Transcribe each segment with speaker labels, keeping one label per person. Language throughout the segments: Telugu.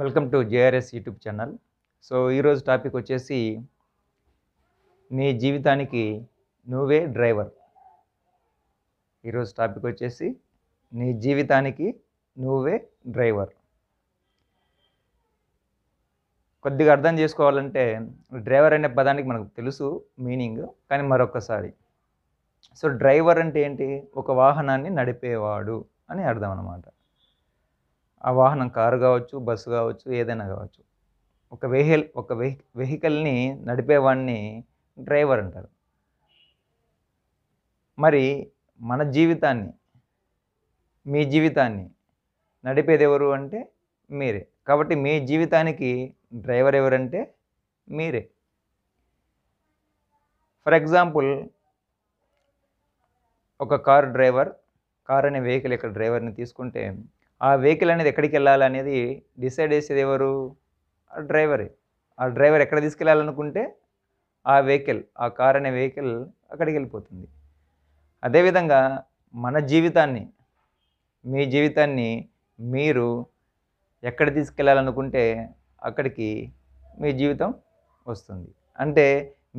Speaker 1: Welcome to JRS YouTube channel so ఈరోజు టాపిక్ వచ్చేసి నీ జీవితానికి నువ్వే డ్రైవర్ ఈరోజు టాపిక్ వచ్చేసి నీ జీవితానికి నువ్వే డ్రైవర్ కొద్దిగా అర్థం చేసుకోవాలంటే డ్రైవర్ అనే పదానికి మనకు తెలుసు మీనింగ్ కానీ మరొకసారి సో డ్రైవర్ అంటే ఏంటి ఒక వాహనాన్ని నడిపేవాడు అని అర్థం అన్నమాట ఆ వాహనం కారు కావచ్చు బస్సు కావచ్చు ఏదైనా కావచ్చు ఒక వెహికల్ ఒక వెహి వెహికల్ని నడిపేవాడిని డ్రైవర్ అంటారు మరి మన జీవితాన్ని మీ జీవితాన్ని నడిపేది ఎవరు అంటే మీరే కాబట్టి మీ జీవితానికి డ్రైవర్ ఎవరంటే మీరే ఫర్ ఎగ్జాంపుల్ ఒక కారు డ్రైవర్ కార్ అనే వెహికల్ యొక్క డ్రైవర్ని తీసుకుంటే ఆ వెహికల్ అనేది ఎక్కడికి వెళ్ళాలి అనేది డిసైడ్ చేసేది ఎవరు ఆ డ్రైవరే ఆ డ్రైవర్ ఎక్కడ తీసుకెళ్ళాలనుకుంటే ఆ వెహికల్ ఆ కార్ అనే వెహికల్ అక్కడికి వెళ్ళిపోతుంది అదేవిధంగా మన జీవితాన్ని మీ జీవితాన్ని మీరు ఎక్కడ తీసుకెళ్ళాలనుకుంటే అక్కడికి మీ జీవితం వస్తుంది అంటే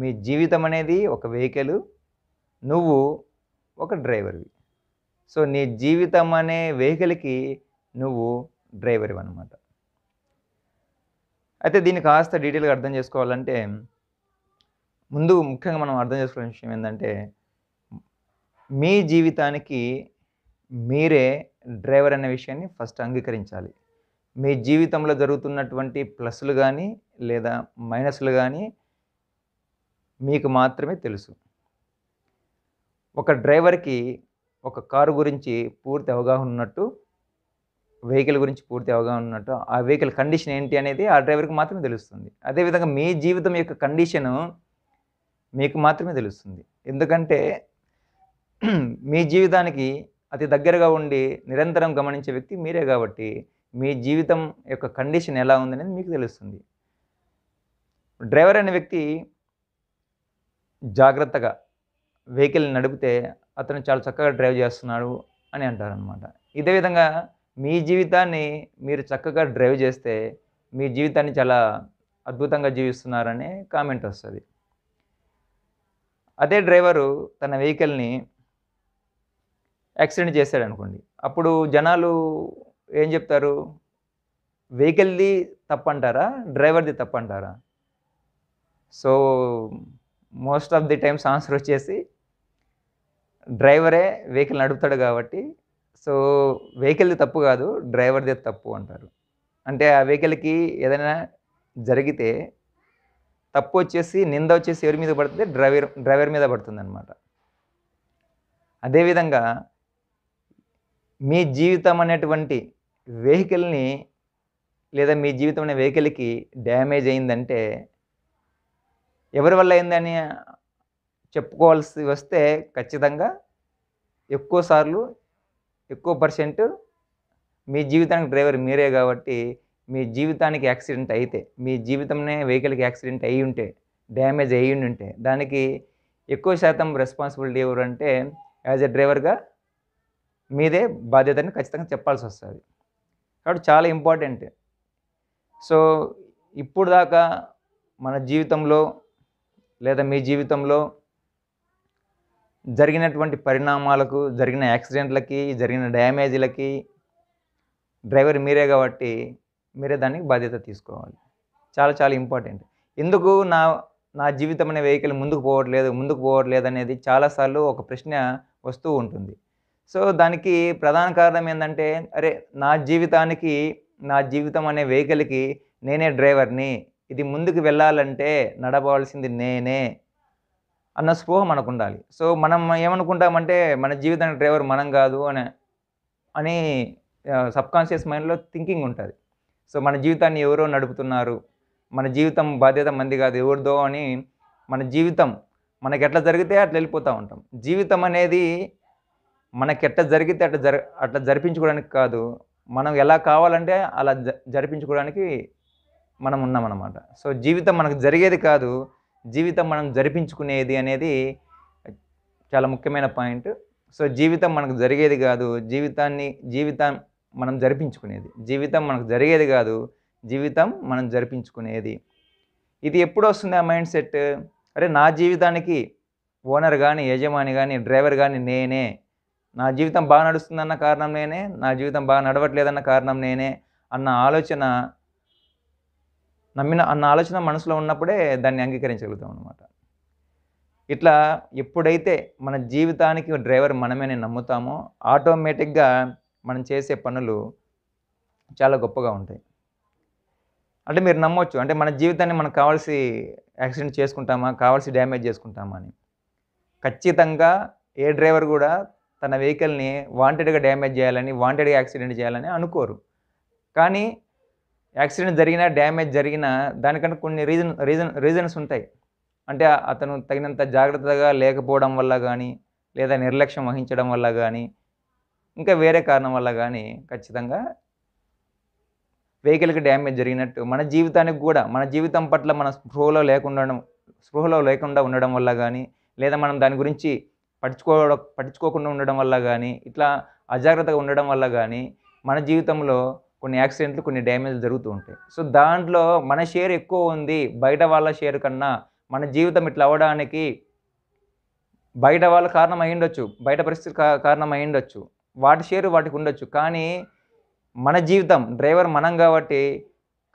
Speaker 1: మీ జీవితం అనేది ఒక వెహికల్ నువ్వు ఒక డ్రైవర్వి సో నీ జీవితం అనే వెహికల్కి నువ్వు డ్రైవర్ అనమాట అయితే దీన్ని కాస్త డీటెయిల్గా అర్థం చేసుకోవాలంటే ముందు ముఖ్యంగా మనం అర్థం చేసుకోవాల్సిన విషయం ఏంటంటే మీ జీవితానికి మీరే డ్రైవర్ అనే విషయాన్ని ఫస్ట్ అంగీకరించాలి మీ జీవితంలో జరుగుతున్నటువంటి ప్లస్లు కానీ లేదా మైనస్లు కానీ మీకు మాత్రమే తెలుసు ఒక డ్రైవర్కి ఒక కారు గురించి పూర్తి అవగాహన ఉన్నట్టు వెహికల్ గురించి పూర్తి అవగాహన ఉన్నట్టు ఆ వెహికల్ కండిషన్ ఏంటి అనేది ఆ డ్రైవర్కి మాత్రమే తెలుస్తుంది అదేవిధంగా మీ జీవితం యొక్క కండిషను మీకు మాత్రమే తెలుస్తుంది ఎందుకంటే మీ జీవితానికి అతి దగ్గరగా ఉండి నిరంతరం గమనించే వ్యక్తి మీరే కాబట్టి మీ జీవితం యొక్క కండిషన్ ఎలా ఉందనేది మీకు తెలుస్తుంది డ్రైవర్ అనే వ్యక్తి జాగ్రత్తగా వెహికల్ నడిపితే అతను చాలా చక్కగా డ్రైవ్ చేస్తున్నాడు అని అంటారనమాట ఇదే విధంగా మీ జీవితాన్ని మీరు చక్కగా డ్రైవ్ చేస్తే మీ జీవితాన్ని చాలా అద్భుతంగా జీవిస్తున్నారనే కామెంట్ వస్తుంది అదే డ్రైవరు తన వెహికల్ని యాక్సిడెంట్ చేశాడు అనుకోండి అప్పుడు జనాలు ఏం చెప్తారు వెహికల్ది తప్పంటారా డ్రైవర్ది తప్పంటారా so most of the times answer వచ్చేసి డ్రైవరే వెహికల్ నడుపుతాడు కాబట్టి సో వెహికల్ది తప్పు కాదు డ్రైవర్ది తప్పు అంటారు అంటే ఆ వెహికల్కి ఏదైనా జరిగితే తప్పు వచ్చేసి నింద వచ్చేసి ఎవరి మీద పడుతుంది డ్రైవర్ డ్రైవర్ మీద పడుతుంది అనమాట అదేవిధంగా మీ జీవితం అనేటువంటి వెహికల్ని లేదా మీ జీవితం అనే వెహికల్కి డ్యామేజ్ అయిందంటే ఎవరి వల్ల అయిందని చెప్పుకోవాల్సి వస్తే ఖచ్చితంగా ఎక్కువసార్లు ఎక్కువ పర్సెంట్ మీ జీవితానికి డ్రైవర్ మీరే కాబట్టి మీ జీవితానికి యాక్సిడెంట్ అయితే మీ జీవితంనే వెహికల్కి యాక్సిడెంట్ అయి ఉంటే డ్యామేజ్ అయ్యి ఉంటే దానికి ఎక్కువ శాతం రెస్పాన్సిబిలిటీ అంటే యాజ్ ఎ డ్రైవర్గా మీదే బాధ్యతని ఖచ్చితంగా చెప్పాల్సి వస్తుంది కాబట్టి చాలా ఇంపార్టెంట్ సో ఇప్పుడు దాకా మన జీవితంలో లేదా మీ జీవితంలో జరిగినటువంటి పరిణామాలకు జరిగిన యాక్సిడెంట్లకి జరిగిన డ్యామేజ్లకి డ్రైవర్ మీరే కాబట్టి మీరే దానికి బాధ్యత తీసుకోవాలి చాలా చాలా ఇంపార్టెంట్ ఎందుకు నా నా జీవితం అనే వెహికల్ ముందుకు పోవట్లేదు ముందుకు పోవట్లేదు అనేది చాలాసార్లు ఒక ప్రశ్న వస్తూ ఉంటుంది సో దానికి ప్రధాన కారణం ఏంటంటే అరే నా జీవితానికి నా జీవితం అనే వెహికల్కి నేనే డ్రైవర్ని ఇది ముందుకు వెళ్ళాలంటే నడపవలసింది నేనే అన్న స్పృహ మనకు ఉండాలి సో మనం ఏమనుకుంటామంటే మన జీవితానికి డ్రైవర్ మనం కాదు అని అని సబ్కాన్షియస్ మైండ్లో థింకింగ్ ఉంటుంది సో మన జీవితాన్ని ఎవరో నడుపుతున్నారు మన జీవితం బాధ్యత మంది కాదు ఎవరిదో అని మన జీవితం మనకి ఎట్లా జరిగితే అట్లా వెళ్ళిపోతూ ఉంటాం జీవితం అనేది మనకి ఎట్లా జరిగితే అట్లా జరి అట్లా జరిపించుకోవడానికి కాదు మనం ఎలా కావాలంటే అలా జరిపించుకోవడానికి మనం ఉన్నాం అన్నమాట సో జీవితం మనకు జరిగేది కాదు జీవితం మనం జరిపించుకునేది అనేది చాలా ముఖ్యమైన పాయింట్ సో జీవితం మనకు జరిగేది కాదు జీవితాన్ని జీవితం మనం జరిపించుకునేది జీవితం మనకు జరిగేది కాదు జీవితం మనం జరిపించుకునేది ఇది ఎప్పుడు వస్తుంది ఆ మైండ్ సెట్ అరే నా జీవితానికి ఓనర్ కానీ యజమాని కానీ డ్రైవర్ కానీ నేనే నా జీవితం బాగా నడుస్తుందన్న కారణం నేనే నా జీవితం బాగా నడవట్లేదన్న కారణం నేనే అన్న ఆలోచన నమ్మిన అన్న ఆలోచన మనసులో ఉన్నప్పుడే దాన్ని అంగీకరించగలుగుతాం అనమాట ఇట్లా ఎప్పుడైతే మన జీవితానికి డ్రైవర్ మనమే నమ్ముతామో ఆటోమేటిక్గా మనం చేసే పనులు చాలా గొప్పగా ఉంటాయి అంటే మీరు నమ్మొచ్చు అంటే మన జీవితాన్ని మనకు కావాల్సి యాక్సిడెంట్ చేసుకుంటామా కావాల్సి డ్యామేజ్ చేసుకుంటామా అని ఖచ్చితంగా ఏ డ్రైవర్ కూడా తన వెహికల్ని వాంటెడ్గా డ్యామేజ్ చేయాలని వాంటెడ్గా యాక్సిడెంట్ చేయాలని అనుకోరు కానీ యాక్సిడెంట్ జరిగినా డ్యామేజ్ జరిగినా దానికంటే కొన్ని రీజన్ రీజన్ రీజన్స్ ఉంటాయి అంటే అతను తగినంత జాగ్రత్తగా లేకపోవడం వల్ల కానీ లేదా నిర్లక్ష్యం వహించడం వల్ల కానీ ఇంకా వేరే కారణం వల్ల కానీ ఖచ్చితంగా వెహికల్కి డ్యామేజ్ జరిగినట్టు మన జీవితానికి కూడా మన జీవితం పట్ల మన స్పృహలో లేకుండా స్పృహలో లేకుండా ఉండడం వల్ల కానీ లేదా మనం దాని గురించి పట్టించుకో పట్టించుకోకుండా ఉండడం వల్ల కానీ ఇట్లా అజాగ్రత్తగా ఉండడం వల్ల కానీ మన జీవితంలో కొన్ని యాక్సిడెంట్లు కొన్ని డ్యామేజ్ జరుగుతూ ఉంటాయి సో దాంట్లో మన షేర్ ఎక్కువ ఉంది బయట వాళ్ళ షేర్ కన్నా మన జీవితం ఇట్లా అవ్వడానికి బయట వాళ్ళ కారణం అయ్యుండొచ్చు బయట పరిస్థితి కారణం అయ్యుండొచ్చు వాటి షేర్ వాటికి ఉండొచ్చు కానీ మన జీవితం డ్రైవర్ మనం కాబట్టి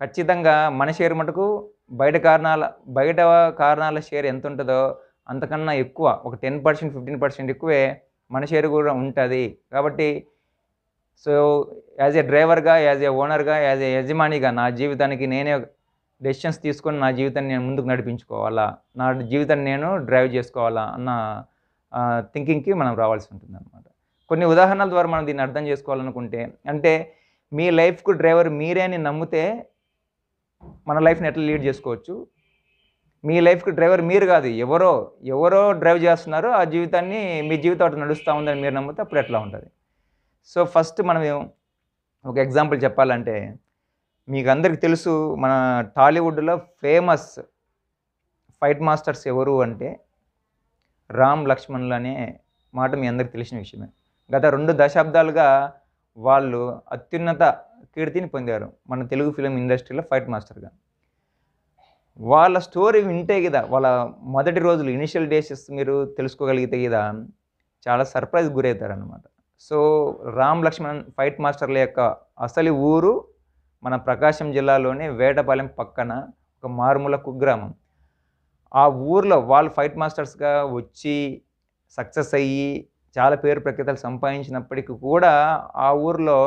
Speaker 1: ఖచ్చితంగా మన షేర్ మటుకు బయట కారణాల బయట కారణాల షేర్ ఎంత ఉంటుందో అంతకన్నా ఎక్కువ ఒక టెన్ పర్సెంట్ ఫిఫ్టీన్ పర్సెంట్ ఎక్కువే మన షేర్ కూడా ఉంటుంది కాబట్టి సో యాజ్ ఏ డ్రైవర్గా యాజ్ ఏ ఓనర్గా యాజ్ ఏ యజమానిగా నా జీవితానికి నేనే డెసిషన్స్ తీసుకొని నా జీవితాన్ని నేను ముందుకు నడిపించుకోవాలా నా జీవితాన్ని నేను డ్రైవ్ చేసుకోవాలా అన్న థింకింగ్కి మనం రావాల్సి ఉంటుంది అనమాట కొన్ని ఉదాహరణల ద్వారా మనం దీన్ని అర్థం చేసుకోవాలనుకుంటే అంటే మీ లైఫ్కు డ్రైవర్ మీరే అని నమ్మితే మన లైఫ్ని ఎట్లా లీడ్ చేసుకోవచ్చు మీ లైఫ్కి డ్రైవర్ మీరు కాదు ఎవరో ఎవరో డ్రైవ్ చేస్తున్నారో ఆ జీవితాన్ని మీ జీవితం అటు నడుస్తూ ఉందని మీరు నమ్మితే అప్పుడు ఎట్లా ఉంటుంది సో ఫస్ట్ మనం ఒక ఎగ్జాంపుల్ చెప్పాలంటే మీకు అందరికి తెలుసు మన టాలీవుడ్లో ఫేమస్ ఫైట్ మాస్టర్స్ ఎవరు అంటే రామ్ లక్ష్మణులు అనే మాట మీ అందరికి తెలిసిన విషయమే గత రెండు దశాబ్దాలుగా వాళ్ళు అత్యున్నత కీర్తిని పొందారు మన తెలుగు ఫిలిం ఇండస్ట్రీలో ఫైట్ మాస్టర్గా వాళ్ళ స్టోరీ వింటే కదా వాళ్ళ మొదటి రోజులు ఇనిషియల్ డేసెస్ మీరు తెలుసుకోగలిగితే కదా చాలా సర్ప్రైజ్ గురవుతారనమాట సో రామ్ లక్ష్మణ్ ఫైట్ మాస్టర్ల యొక్క అసలు ఊరు మన ప్రకాశం జిల్లాలోని వేటపాలెం పక్కన ఒక మారుమూల కుగ్రామం ఆ ఊర్లో వాళ్ళు ఫైట్ మాస్టర్స్గా వచ్చి సక్సెస్ అయ్యి చాలా పేరు ప్రఖ్యాతలు సంపాదించినప్పటికీ కూడా ఆ ఊర్లో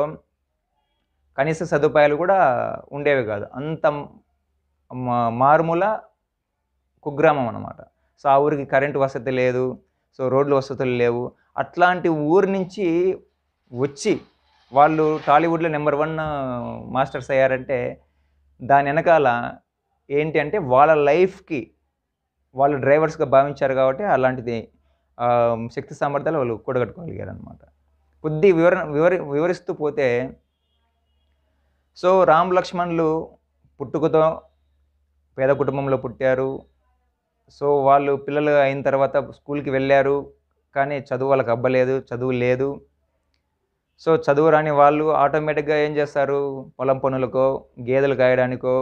Speaker 1: కనీస సదుపాయాలు కూడా ఉండేవి కాదు అంత మారుమూల కుగ్రామం అనమాట సో ఆ ఊరికి కరెంటు వసతి లేదు సో రోడ్లు వసతులు లేవు అట్లాంటి ఊరు నుంచి వచ్చి వాళ్ళు టాలీవుడ్లో నెంబర్ వన్ మాస్టర్స్ అయ్యారంటే దాని వెనకాల ఏంటి అంటే వాళ్ళ లైఫ్కి వాళ్ళు డ్రైవర్స్గా భావించారు కాబట్టి అలాంటిది శక్తి సామర్థ్యాలు వాళ్ళు కూడగట్టుకోగలిగారు అనమాట కొద్ది వివర వివరి వివరిస్తూ పోతే సో రామ్ లక్ష్మణ్లు పుట్టుకతో పేద కుటుంబంలో పుట్టారు సో వాళ్ళు పిల్లలు అయిన తర్వాత స్కూల్కి వెళ్ళారు కానీ చదువు వాళ్ళకి అబ్బలేదు చదువు లేదు సో చదువు రాని వాళ్ళు ఆటోమేటిక్గా ఏం చేస్తారు పొలం పనులకో గేదెలు కాయడానికో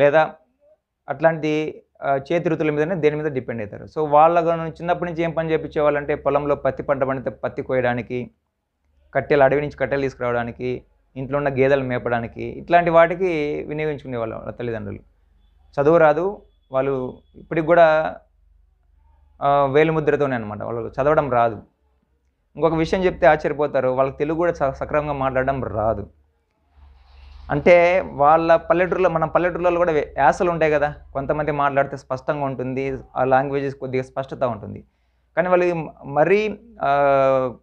Speaker 1: లేదా అట్లాంటి చేతి వృత్తుల మీదనే దేని మీద డిపెండ్ అవుతారు సో వాళ్ళ చిన్నప్పటి నుంచి ఏం పని చేయించేవాళ్ళంటే పొలంలో పత్తి పంట పండితే పత్తి కోయడానికి కట్టెలు అడవి నుంచి కట్టెలు తీసుకురావడానికి ఇంట్లో ఉన్న గేదెలు మేపడానికి ఇట్లాంటి వాటికి వినియోగించుకునేవాళ్ళు వాళ్ళ తల్లిదండ్రులు చదువు రాదు వాళ్ళు ఇప్పటికి కూడా వేలుముద్రతోనే అనమాట వాళ్ళు చదవడం రాదు ఇంకొక విషయం చెప్తే ఆశ్చర్యపోతారు వాళ్ళకి తెలుగు కూడా సక్రమంగా మాట్లాడడం రాదు అంటే వాళ్ళ పల్లెటూరులో మన పల్లెటూరులలో కూడా యాసలు ఉంటాయి కదా కొంతమంది మాట్లాడితే స్పష్టంగా ఉంటుంది ఆ లాంగ్వేజెస్ కొద్దిగా స్పష్టత ఉంటుంది కానీ వాళ్ళకి మరీ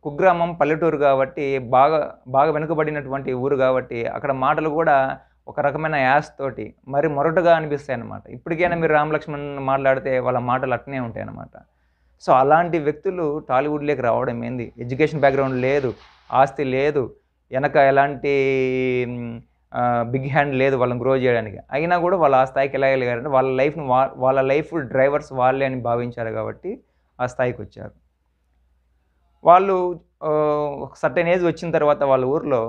Speaker 1: కుగ్రామం పల్లెటూరు కాబట్టి బాగా బాగా వెనుకబడినటువంటి ఊరు కాబట్టి అక్కడ మాటలు కూడా ఒక రకమైన యాస్ తోటి మరి మొరటుగా అనిపిస్తాయి అనమాట ఇప్పటికైనా మీరు రామ్ లక్ష్మణ్ మాట్లాడితే వాళ్ళ మాటలు అట్నే ఉంటాయి అనమాట సో అలాంటి వ్యక్తులు టాలీవుడ్లోకి రావడం ఏంది ఎడ్యుకేషన్ బ్యాక్గ్రౌండ్ లేదు ఆస్తి లేదు వెనక ఎలాంటి బిగ్ హ్యాండ్ లేదు వాళ్ళని గ్రో చేయడానికి అయినా కూడా వాళ్ళు ఆ స్థాయికి ఎలా వెళ్ళగారంటే వాళ్ళ లైఫ్ను వా వాళ్ళ లైఫ్ డ్రైవర్స్ వాళ్ళే అని భావించారు కాబట్టి ఆ స్థాయికి వచ్చారు వాళ్ళు ఒక సర్టెన్ ఏజ్ వచ్చిన తర్వాత వాళ్ళ ఊర్లో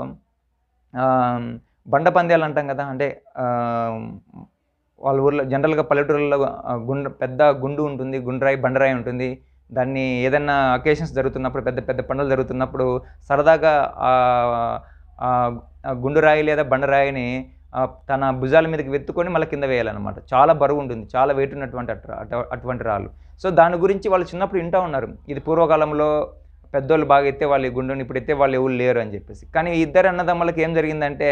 Speaker 1: బండ పందేలు అంటాం కదా అంటే వాళ్ళ ఊర్లో జనరల్గా పల్లెటూరులో గుండ పెద్ద గుండు ఉంటుంది గుండ్రాయి బండరాయి ఉంటుంది దాన్ని ఏదైనా అకేషన్స్ జరుగుతున్నప్పుడు పెద్ద పెద్ద పండుగలు జరుగుతున్నప్పుడు సరదాగా గుండురాయి లేదా బండరాయిని తన భుజాల మీదకి వెత్తుకొని మళ్ళీ కింద వేయాలన్నమాట చాలా బరువు ఉంటుంది చాలా వెయిట్ ఉన్నటువంటి అటువంటి రాళ్ళు సో దాని గురించి వాళ్ళు చిన్నప్పుడు వింటూ ఉన్నారు ఇది పూర్వకాలంలో పెద్దోళ్ళు బాగా ఎత్తే వాళ్ళు గుండుని ఇప్పుడు ఎత్తే వాళ్ళు ఎవరు లేరు అని చెప్పేసి కానీ ఇద్దరు అన్నదమ్మలకి ఏం జరిగిందంటే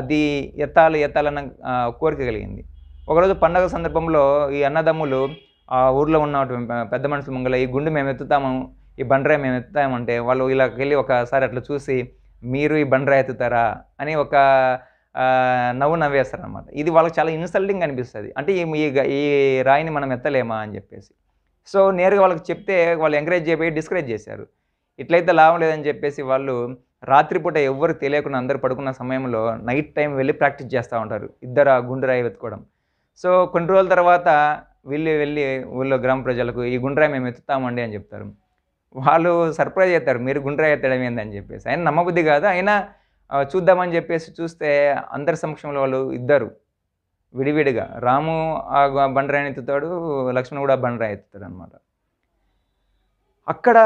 Speaker 1: అది ఎత్తాలి ఎత్తాలన్న కోరిక కలిగింది ఒకరోజు పండగ సందర్భంలో ఈ అన్నదమ్ములు ఆ ఊర్లో ఉన్న పెద్ద మనుషులు ముంగల ఈ గుండు మేము ఎత్తుతాము ఈ బండరాయి మేము ఎత్తుతామంటే వాళ్ళు ఇలా వెళ్ళి ఒకసారి అట్లా చూసి మీరు ఈ బండరాయి ఎత్తుతారా అని ఒక నవ్వు నవ్వేస్తారు అనమాట ఇది వాళ్ళకి చాలా ఇన్సల్టింగ్ అనిపిస్తుంది అంటే ఈ ఈ రాయిని మనం ఎత్తలేమా అని చెప్పేసి సో నేరుగా వాళ్ళకి చెప్తే వాళ్ళు ఎంకరేజ్ చేయబోయి డిస్కరేజ్ చేశారు ఇట్లయితే లాభం లేదని చెప్పేసి వాళ్ళు రాత్రిపూట ఎవ్వరు తెలియకుండా అందరు పడుకున్న సమయంలో నైట్ టైం వెళ్ళి ప్రాక్టీస్ చేస్తూ ఉంటారు ఇద్దరు గుండ్రాయి వెతుకోవడం సో కొన్ని రోజుల తర్వాత వెళ్ళి వెళ్ళి ఊళ్ళో గ్రామ ప్రజలకు ఈ గుండ్రాయి మేము ఎత్తుతామండి అని చెప్తారు వాళ్ళు సర్ప్రైజ్ అవుతారు మీరు గుండ్రాయి ఎత్తడం ఏందని చెప్పేసి ఆయన నమ్మబుద్ధి కాదు అయినా చూద్దామని చెప్పేసి చూస్తే అందరి సమక్షంలో వాళ్ళు ఇద్దరు విడివిడిగా రాము ఆ బండరాయిని ఎత్తుతాడు లక్ష్మణ్ కూడా బండరాయి ఎత్తుతాడు అనమాట అక్కడ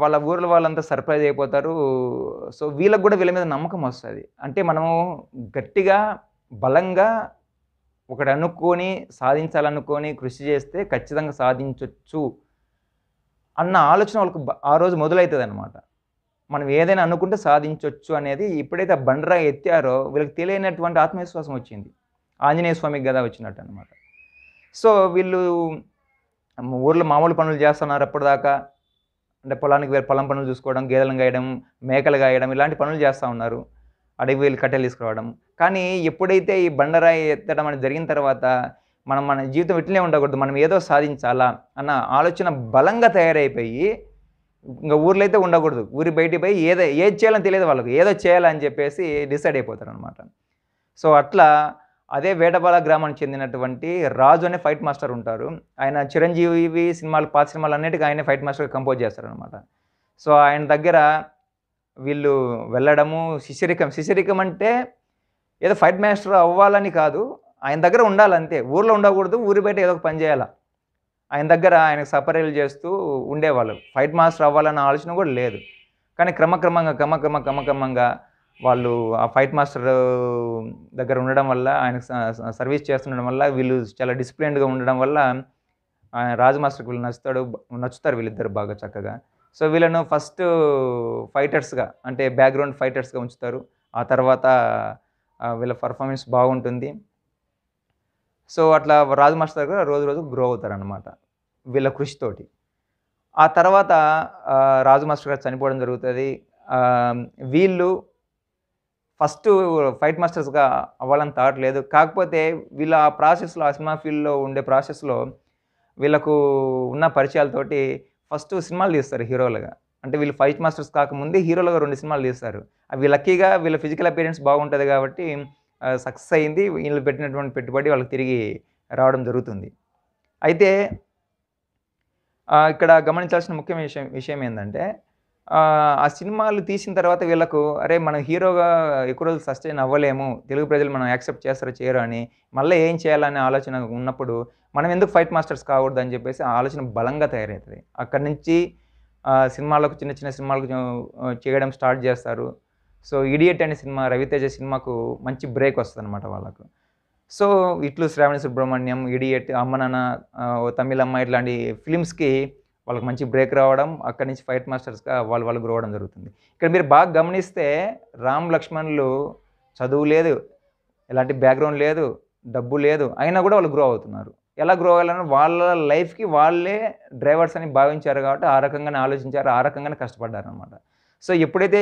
Speaker 1: వాళ్ళ ఊర్లో వాళ్ళంతా సర్ప్రైజ్ అయిపోతారు సో వీళ్ళకు కూడా వీళ్ళ మీద నమ్మకం వస్తుంది అంటే మనము గట్టిగా బలంగా ఒకటి అనుకొని సాధించాలనుకొని కృషి చేస్తే ఖచ్చితంగా సాధించవచ్చు అన్న ఆలోచన వాళ్ళకు ఆ రోజు మొదలవుతుంది అనమాట మనం ఏదైనా అనుకుంటే సాధించవచ్చు అనేది ఎప్పుడైతే బండరా ఎత్తారో వీళ్ళకి తెలియనటువంటి ఆత్మవిశ్వాసం వచ్చింది ఆంజనేయ స్వామికి కదా వచ్చినట్టు అనమాట సో వీళ్ళు ఊర్లో మామూలు పనులు చేస్తున్నారు అప్పటిదాకా అంటే పొలానికి వేరే పొలం పనులు చూసుకోవడం గేదెలను గాయడం మేకలు గాయడం ఇలాంటి పనులు చేస్తూ ఉన్నారు అడవి వీళ్ళు కట్టెలు తీసుకురావడం కానీ ఎప్పుడైతే ఈ బండరాయి ఎత్తడం అనేది జరిగిన తర్వాత మనం మన జీవితం ఇట్లనే ఉండకూడదు మనం ఏదో సాధించాలా అన్న ఆలోచన బలంగా తయారైపోయి ఇంకా ఊర్లో అయితే ఉండకూడదు ఊరి బయటికి పోయి ఏదో ఏది చేయాలని తెలియదు వాళ్ళకి ఏదో చేయాలని చెప్పేసి డిసైడ్ అయిపోతారు అనమాట సో అట్లా అదే వేటపాల గ్రామానికి చెందినటువంటి రాజు అనే ఫైట్ మాస్టర్ ఉంటారు ఆయన చిరంజీవి సినిమాలు పాత సినిమాలు అన్నిటికీ ఆయనే ఫైట్ మాస్టర్ కంపోజ్ చేస్తారనమాట సో ఆయన దగ్గర వీళ్ళు వెళ్ళడము శిశరికం శిశరికం అంటే ఏదో ఫైట్ మాస్టర్ అవ్వాలని కాదు ఆయన దగ్గర ఉండాలంతే ఊర్లో ఉండకూడదు ఊరి బయట ఏదో ఒక పని చేయాలి ఆయన దగ్గర ఆయనకు సపరేలు చేస్తూ ఉండేవాళ్ళు ఫైట్ మాస్టర్ అవ్వాలన్న ఆలోచన కూడా లేదు కానీ క్రమక్రమంగా క్రమక్రమ క్రమక్రమంగా వాళ్ళు ఆ ఫైట్ మాస్టర్ దగ్గర ఉండడం వల్ల ఆయన సర్వీస్ చేస్తుండడం వల్ల వీళ్ళు చాలా డిసిప్లిన్డ్గా ఉండడం వల్ల ఆయన రాజు మాస్టర్కి వీళ్ళు నచ్చుతాడు నచ్చుతారు వీళ్ళిద్దరు బాగా చక్కగా సో వీళ్ళను ఫస్ట్ ఫైటర్స్గా అంటే బ్యాక్గ్రౌండ్ ఫైటర్స్గా ఉంచుతారు ఆ తర్వాత వీళ్ళ పర్ఫార్మెన్స్ బాగుంటుంది సో అట్లా రాజు మాస్టర్ కూడా రోజు రోజు గ్రో అవుతారనమాట వీళ్ళ కృషితోటి ఆ తర్వాత రాజు మాస్టర్ గారు చనిపోవడం జరుగుతుంది వీళ్ళు ఫస్ట్ ఫైట్ మాస్టర్స్గా అవ్వాలని థాట్ లేదు కాకపోతే వీళ్ళ ఆ ప్రాసెస్లో ఆ సినిమా ఫీల్డ్లో ఉండే ప్రాసెస్లో వీళ్ళకు ఉన్న పరిచయాలతోటి ఫస్ట్ సినిమాలు తీస్తారు హీరోలుగా అంటే వీళ్ళు ఫైట్ మాస్టర్స్ కాకముందే హీరోలుగా రెండు సినిమాలు తీస్తారు అవి లక్కీగా వీళ్ళ ఫిజికల్ అపీరెన్స్ బాగుంటుంది కాబట్టి సక్సెస్ అయింది వీళ్ళు పెట్టినటువంటి పెట్టుబడి వాళ్ళకి తిరిగి రావడం జరుగుతుంది అయితే ఇక్కడ గమనించాల్సిన ముఖ్యమైన విషయం విషయం ఏంటంటే ఆ సినిమాలు తీసిన తర్వాత వీళ్ళకు అరే మనం హీరోగా ఎక్కువ రోజులు సస్టైన్ అవ్వలేము తెలుగు ప్రజలు మనం యాక్సెప్ట్ చేస్తారో చేయరు అని మళ్ళీ ఏం చేయాలనే ఆలోచన ఉన్నప్పుడు మనం ఎందుకు ఫైట్ మాస్టర్స్ కావద్దు అని చెప్పేసి ఆ ఆలోచన బలంగా తయారవుతుంది అక్కడి నుంచి సినిమాలకు చిన్న చిన్న సినిమాలకు చేయడం స్టార్ట్ చేస్తారు సో ఇడియట్ అనే సినిమా రవితేజ సినిమాకు మంచి బ్రేక్ వస్తుంది అనమాట వాళ్ళకు సో ఇట్లు శ్రావణ సుబ్రహ్మణ్యం ఇడియట్ అమ్మ నాన్న తమిళమ్మ ఇట్లాంటి ఫిలిమ్స్కి వాళ్ళకి మంచి బ్రేక్ రావడం అక్కడి నుంచి ఫైట్ మాస్టర్స్గా వాళ్ళు వాళ్ళు గ్రో అవడం జరుగుతుంది ఇక్కడ మీరు బాగా గమనిస్తే రామ్ లక్ష్మణులు చదువు లేదు ఎలాంటి బ్యాక్గ్రౌండ్ లేదు డబ్బు లేదు అయినా కూడా వాళ్ళు గ్రో అవుతున్నారు ఎలా గ్రో అవ్వాలని వాళ్ళ లైఫ్కి వాళ్ళే డ్రైవర్స్ అని భావించారు కాబట్టి ఆ రకంగానే ఆలోచించారు ఆ రకంగానే కష్టపడ్డారు అనమాట సో ఎప్పుడైతే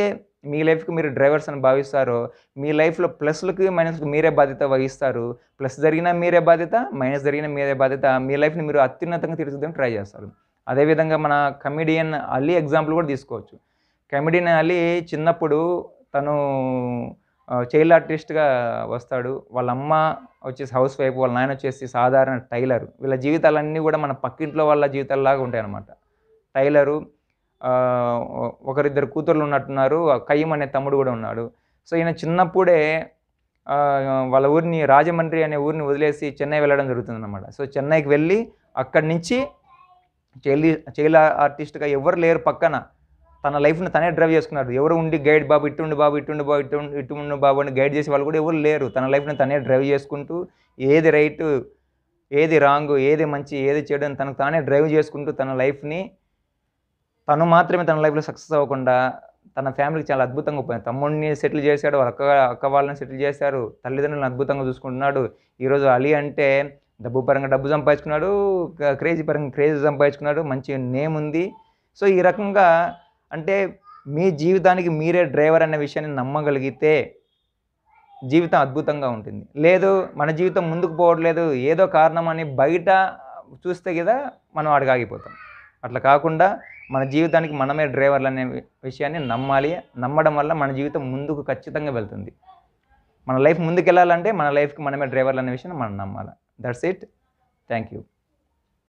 Speaker 1: మీ లైఫ్కి మీరు డ్రైవర్స్ అని భావిస్తారో మీ లైఫ్లో ప్లస్లకి మైనస్కి మీరే బాధ్యత వహిస్తారు ప్లస్ జరిగినా మీరే బాధ్యత మైనస్ జరిగినా మీరే బాధ్యత మీ లైఫ్ని మీరు అత్యున్నతంగా తీర్చిదానికి ట్రై చేస్తారు అదేవిధంగా మన కమిడియన్ అలీ ఎగ్జాంపుల్ కూడా తీసుకోవచ్చు కమిడియన్ అలీ చిన్నప్పుడు తను చైల్డ్ ఆర్టిస్ట్గా వస్తాడు వాళ్ళ అమ్మ వచ్చేసి హౌస్ వైఫ్ వాళ్ళ నాయన వచ్చేసి సాధారణ టైలర్ వీళ్ళ జీవితాలన్నీ కూడా మన పక్కింట్లో వాళ్ళ జీవితాలలాగా ఉంటాయన్నమాట టైలరు ఒకరిద్దరు కూతుర్లు ఉన్నట్టున్నారు కయ్యం అనే తమ్ముడు కూడా ఉన్నాడు సో ఈయన చిన్నప్పుడే వాళ్ళ ఊరిని రాజమండ్రి అనే ఊరిని వదిలేసి చెన్నై వెళ్ళడం జరుగుతుందన్నమాట సో చెన్నైకి వెళ్ళి అక్కడి నుంచి చైల్డ్ చైల్డ్ ఆర్టిస్ట్గా ఎవరు లేరు పక్కన తన లైఫ్ని తనే డ్రైవ్ చేసుకున్నారు ఎవరు ఉండి గైడ్ బాబు ఇట్టుండి బాబు ఇట్టుండి బాబు ఇటు ఇట్టుండి బాబు అని గైడ్ చేసే వాళ్ళు కూడా ఎవరు లేరు తన లైఫ్ని తనే డ్రైవ్ చేసుకుంటూ ఏది రైట్ ఏది రాంగ్ ఏది మంచి ఏది చెడు అని తనకు తానే డ్రైవ్ చేసుకుంటూ తన లైఫ్ని తను మాత్రమే తన లైఫ్లో సక్సెస్ అవ్వకుండా తన ఫ్యామిలీకి చాలా అద్భుతంగా పోయింది తమ్ముడిని సెటిల్ చేశాడు వాళ్ళ అక్క అక్క వాళ్ళని సెటిల్ చేశారు తల్లిదండ్రులను అద్భుతంగా చూసుకుంటున్నాడు ఈరోజు అలీ అంటే డబ్బు పరంగా డబ్బు సంపాదించుకున్నాడు క్రేజీ పరంగా క్రేజీ సంపాదించుకున్నాడు మంచి నేమ్ ఉంది సో ఈ రకంగా అంటే మీ జీవితానికి మీరే డ్రైవర్ అనే విషయాన్ని నమ్మగలిగితే జీవితం అద్భుతంగా ఉంటుంది లేదు మన జీవితం ముందుకు పోవట్లేదు ఏదో కారణం అని బయట చూస్తే కదా మనం అడిగి ఆగిపోతాం అట్లా కాకుండా మన జీవితానికి మనమే డ్రైవర్లు అనే విషయాన్ని నమ్మాలి నమ్మడం వల్ల మన జీవితం ముందుకు ఖచ్చితంగా వెళ్తుంది మన లైఫ్ ముందుకు వెళ్ళాలంటే మన లైఫ్కి మనమే డ్రైవర్లు అనే విషయాన్ని మనం నమ్మాలి That's it. Thank you.